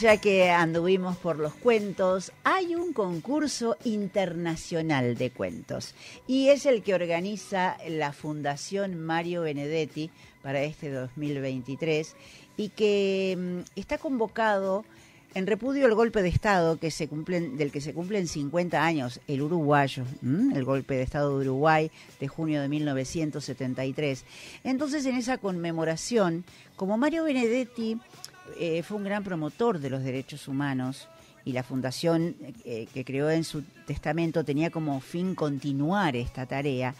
Ya que anduvimos por los cuentos, hay un concurso internacional de cuentos y es el que organiza la Fundación Mario Benedetti para este 2023 y que mm, está convocado en repudio al golpe de Estado que se cumplen, del que se cumplen 50 años, el uruguayo, el golpe de Estado de Uruguay de junio de 1973. Entonces, en esa conmemoración, como Mario Benedetti eh, fue un gran promotor de los derechos humanos y la fundación eh, que creó en su testamento tenía como fin continuar esta tarea.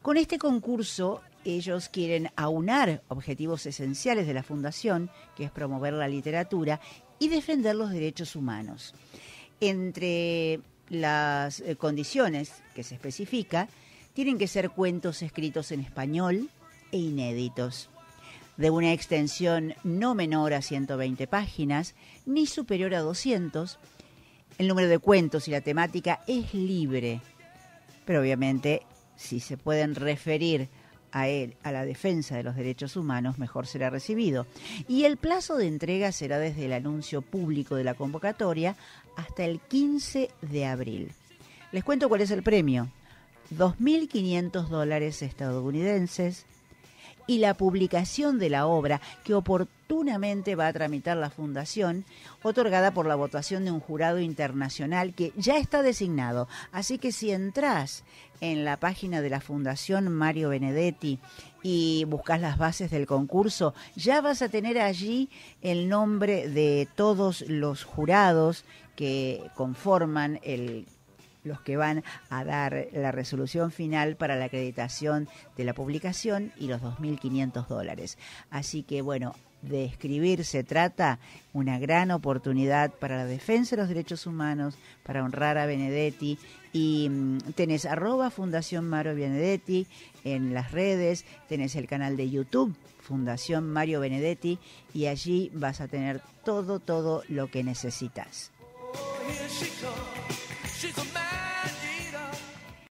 Con este concurso ellos quieren aunar objetivos esenciales de la fundación, que es promover la literatura y defender los derechos humanos. Entre las eh, condiciones que se especifica, tienen que ser cuentos escritos en español e inéditos de una extensión no menor a 120 páginas, ni superior a 200. El número de cuentos y la temática es libre, pero obviamente si se pueden referir a él, a la defensa de los derechos humanos, mejor será recibido. Y el plazo de entrega será desde el anuncio público de la convocatoria hasta el 15 de abril. Les cuento cuál es el premio. 2.500 dólares estadounidenses, y la publicación de la obra que oportunamente va a tramitar la Fundación, otorgada por la votación de un jurado internacional que ya está designado. Así que si entras en la página de la Fundación Mario Benedetti y buscas las bases del concurso, ya vas a tener allí el nombre de todos los jurados que conforman el los que van a dar la resolución final para la acreditación de la publicación y los 2.500 dólares. Así que bueno, de escribir se trata, una gran oportunidad para la defensa de los derechos humanos, para honrar a Benedetti. Y mm, tenés arroba Fundación Mario Benedetti en las redes, tenés el canal de YouTube Fundación Mario Benedetti y allí vas a tener todo, todo lo que necesitas.